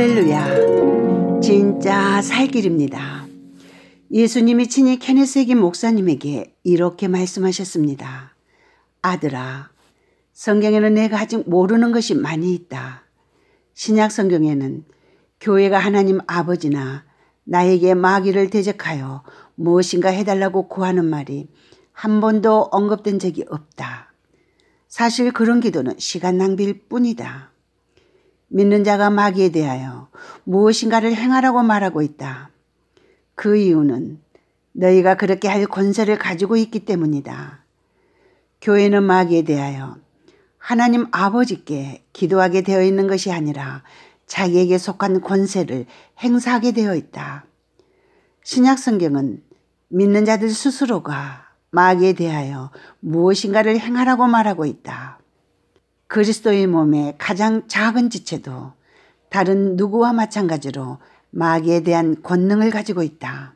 할렐루야. 진짜 살 길입니다. 예수님이 친히 케네스에게 목사님에게 이렇게 말씀하셨습니다. 아들아, 성경에는 내가 아직 모르는 것이 많이 있다. 신약 성경에는 교회가 하나님 아버지나 나에게 마귀를 대적하여 무엇인가 해달라고 구하는 말이 한 번도 언급된 적이 없다. 사실 그런 기도는 시간 낭비일 뿐이다. 믿는 자가 마귀에 대하여 무엇인가를 행하라고 말하고 있다. 그 이유는 너희가 그렇게 할 권세를 가지고 있기 때문이다. 교회는 마귀에 대하여 하나님 아버지께 기도하게 되어 있는 것이 아니라 자기에게 속한 권세를 행사하게 되어 있다. 신약 성경은 믿는 자들 스스로가 마귀에 대하여 무엇인가를 행하라고 말하고 있다. 그리스도의 몸의 가장 작은 지체도 다른 누구와 마찬가지로 마귀에 대한 권능을 가지고 있다.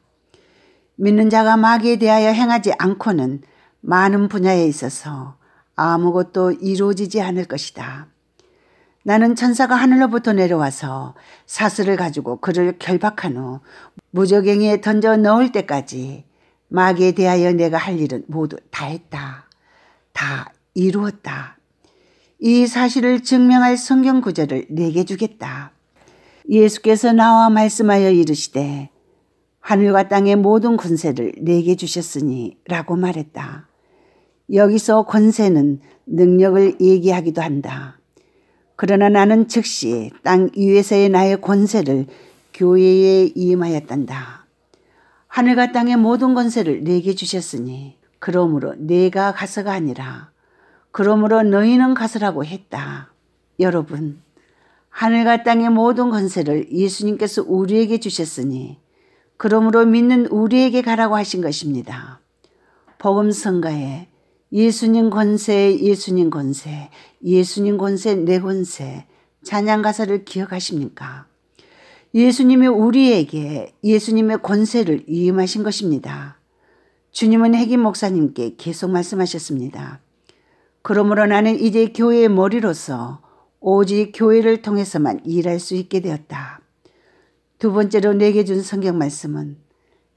믿는 자가 마귀에 대하여 행하지 않고는 많은 분야에 있어서 아무것도 이루어지지 않을 것이다. 나는 천사가 하늘로부터 내려와서 사슬을 가지고 그를 결박한 후 무적행에 던져 넣을 때까지 마귀에 대하여 내가 할 일은 모두 다 했다. 다 이루었다. 이 사실을 증명할 성경 구절을 내게 주겠다. 예수께서 나와 말씀하여 이르시되 하늘과 땅의 모든 권세를 내게 주셨으니 라고 말했다. 여기서 권세는 능력을 얘기하기도 한다. 그러나 나는 즉시 땅 위에서의 나의 권세를 교회에 임하였단다. 하늘과 땅의 모든 권세를 내게 주셨으니 그러므로 내가 가서가 아니라 그러므로 너희는 가서라고 했다. 여러분, 하늘과 땅의 모든 권세를 예수님께서 우리에게 주셨으니 그러므로 믿는 우리에게 가라고 하신 것입니다. 복음 성가에 예수님 권세, 예수님 권세, 예수님 권세, 내 권세 찬양 가사를 기억하십니까? 예수님이 우리에게 예수님의 권세를 위임하신 것입니다. 주님은 핵임 목사님께 계속 말씀하셨습니다. 그러므로 나는 이제 교회의 머리로서 오직 교회를 통해서만 일할 수 있게 되었다. 두 번째로 내게 준 성경 말씀은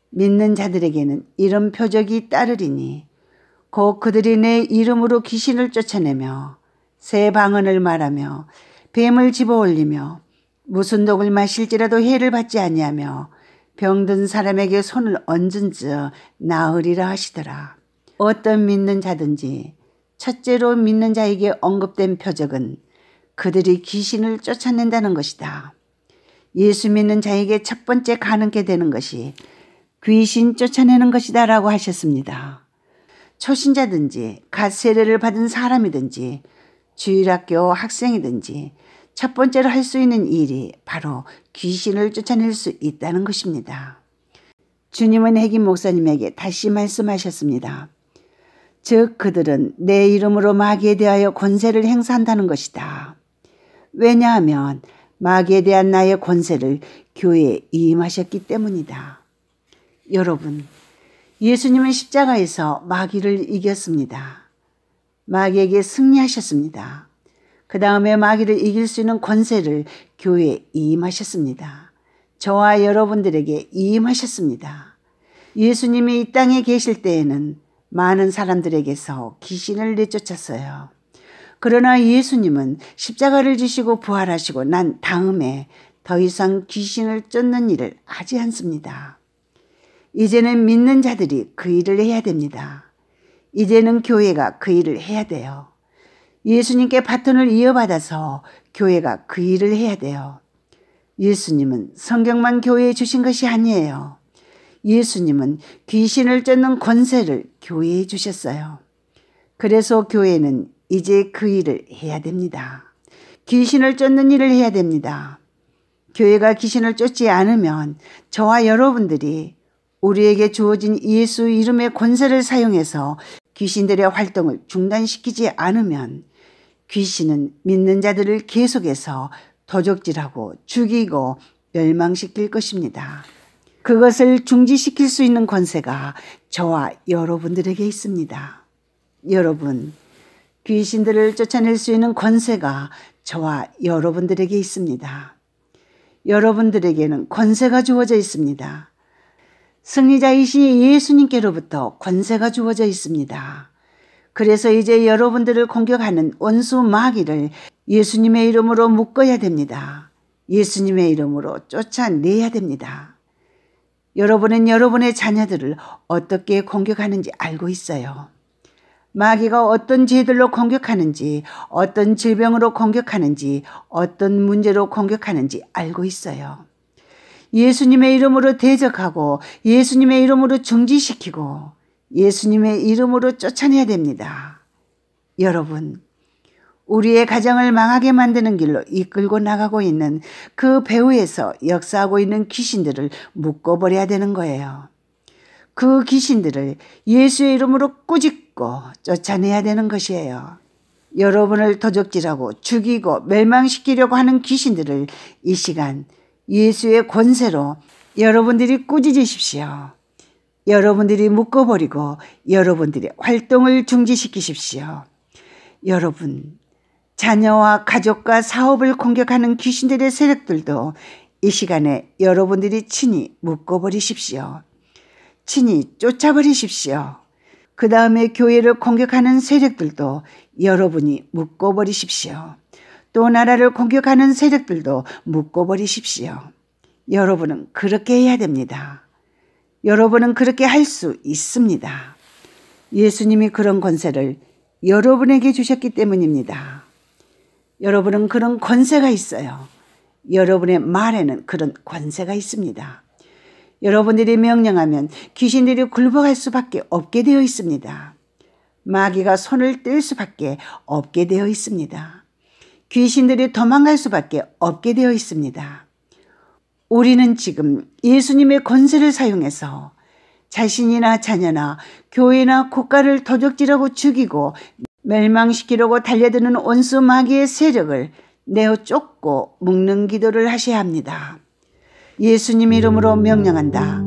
믿는 자들에게는 이런 표적이 따르리니 곧 그들이 내 이름으로 귀신을 쫓아내며 새 방언을 말하며 뱀을 집어올리며 무슨 독을 마실지라도 해를 받지 아니하며 병든 사람에게 손을 얹은 즉 나으리라 하시더라. 어떤 믿는 자든지 첫째로 믿는 자에게 언급된 표적은 그들이 귀신을 쫓아낸다는 것이다. 예수 믿는 자에게 첫 번째 가능게 되는 것이 귀신 쫓아내는 것이다 라고 하셨습니다. 초신자든지 갓 세례를 받은 사람이든지 주일학교 학생이든지 첫 번째로 할 수 있는 일이 바로 귀신을 쫓아낼 수 있다는 것입니다. 주님은 핵긴 목사님에게 다시 말씀하셨습니다. 즉 그들은 내 이름으로 마귀에 대하여 권세를 행사한다는 것이다. 왜냐하면 마귀에 대한 나의 권세를 교회에 임하셨기 때문이다. 여러분, 예수님은 십자가에서 마귀를 이겼습니다. 마귀에게 승리하셨습니다. 그 다음에 마귀를 이길 수 있는 권세를 교회에 임하셨습니다. 저와 여러분들에게 임하셨습니다. 예수님이 이 땅에 계실 때에는 많은 사람들에게서 귀신을 내쫓았어요. 그러나 예수님은 십자가를 지시고 부활하시고 난 다음에 더 이상 귀신을 쫓는 일을 하지 않습니다. 이제는 믿는 자들이 그 일을 해야 됩니다. 이제는 교회가 그 일을 해야 돼요. 예수님께 바톤을 이어받아서 교회가 그 일을 해야 돼요. 예수님은 성경만 교회에 주신 것이 아니에요. 예수님은 귀신을 쫓는 권세를 교회에 주셨어요. 그래서 교회는 이제 그 일을 해야 됩니다. 귀신을 쫓는 일을 해야 됩니다. 교회가 귀신을 쫓지 않으면 저와 여러분들이 우리에게 주어진 예수 이름의 권세를 사용해서 귀신들의 활동을 중단시키지 않으면 귀신은 믿는 자들을 계속해서 도적질하고 죽이고 멸망시킬 것입니다. 그것을 중지시킬 수 있는 권세가 저와 여러분들에게 있습니다. 여러분, 귀신들을 쫓아낼 수 있는 권세가 저와 여러분들에게 있습니다. 여러분들에게는 권세가 주어져 있습니다. 승리자이신 예수님께로부터 권세가 주어져 있습니다. 그래서 이제 여러분들을 공격하는 원수 마귀를 예수님의 이름으로 묶어야 됩니다. 예수님의 이름으로 쫓아내야 됩니다. 여러분은 여러분의 자녀들을 어떻게 공격하는지 알고 있어요. 마귀가 어떤 죄들로 공격하는지, 어떤 질병으로 공격하는지, 어떤 문제로 공격하는지 알고 있어요. 예수님의 이름으로 대적하고 예수님의 이름으로 중지시키고 예수님의 이름으로 쫓아내야 됩니다. 여러분, 우리의 가정을 망하게 만드는 길로 이끌고 나가고 있는 그 배후에서 역사하고 있는 귀신들을 묶어버려야 되는 거예요. 그 귀신들을 예수의 이름으로 꾸짖고 쫓아내야 되는 것이에요. 여러분을 도적질하고 죽이고 멸망시키려고 하는 귀신들을 이 시간 예수의 권세로 여러분들이 꾸짖으십시오. 여러분들이 묶어버리고 여러분들의 활동을 중지시키십시오. 여러분, 자녀와 가족과 사업을 공격하는 귀신들의 세력들도 이 시간에 여러분들이 친히 묶어버리십시오. 친히 쫓아버리십시오. 그 다음에 교회를 공격하는 세력들도 여러분이 묶어버리십시오. 또 나라를 공격하는 세력들도 묶어버리십시오. 여러분은 그렇게 해야 됩니다. 여러분은 그렇게 할 수 있습니다. 예수님이 그런 권세를 여러분에게 주셨기 때문입니다. 여러분은 그런 권세가 있어요. 여러분의 말에는 그런 권세가 있습니다. 여러분들이 명령하면 귀신들이 굴복할 수밖에 없게 되어 있습니다. 마귀가 손을 뗄 수밖에 없게 되어 있습니다. 귀신들이 도망갈 수밖에 없게 되어 있습니다. 우리는 지금 예수님의 권세를 사용해서 자신이나 자녀나 교회나 국가를 도적질하고 죽이고 멸망시키려고 달려드는 원수 마귀의 세력을 내어 쫓고 묶는 기도를 하셔야 합니다. 예수님 이름으로 명령한다.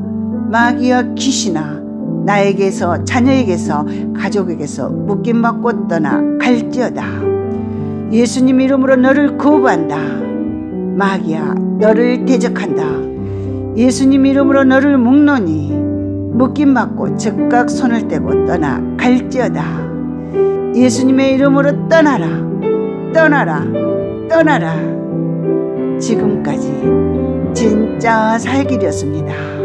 마귀와 귀신아 나에게서 자녀에게서 가족에게서 묶임받고 떠나 갈지어다. 예수님 이름으로 너를 거부한다. 마귀야 너를 대적한다. 예수님 이름으로 너를 묶노니 묶임받고 즉각 손을 떼고 떠나 갈지어다. 예수님의 이름으로 떠나라, 떠나라, 떠나라. 지금까지 진짜 살길이었습니다.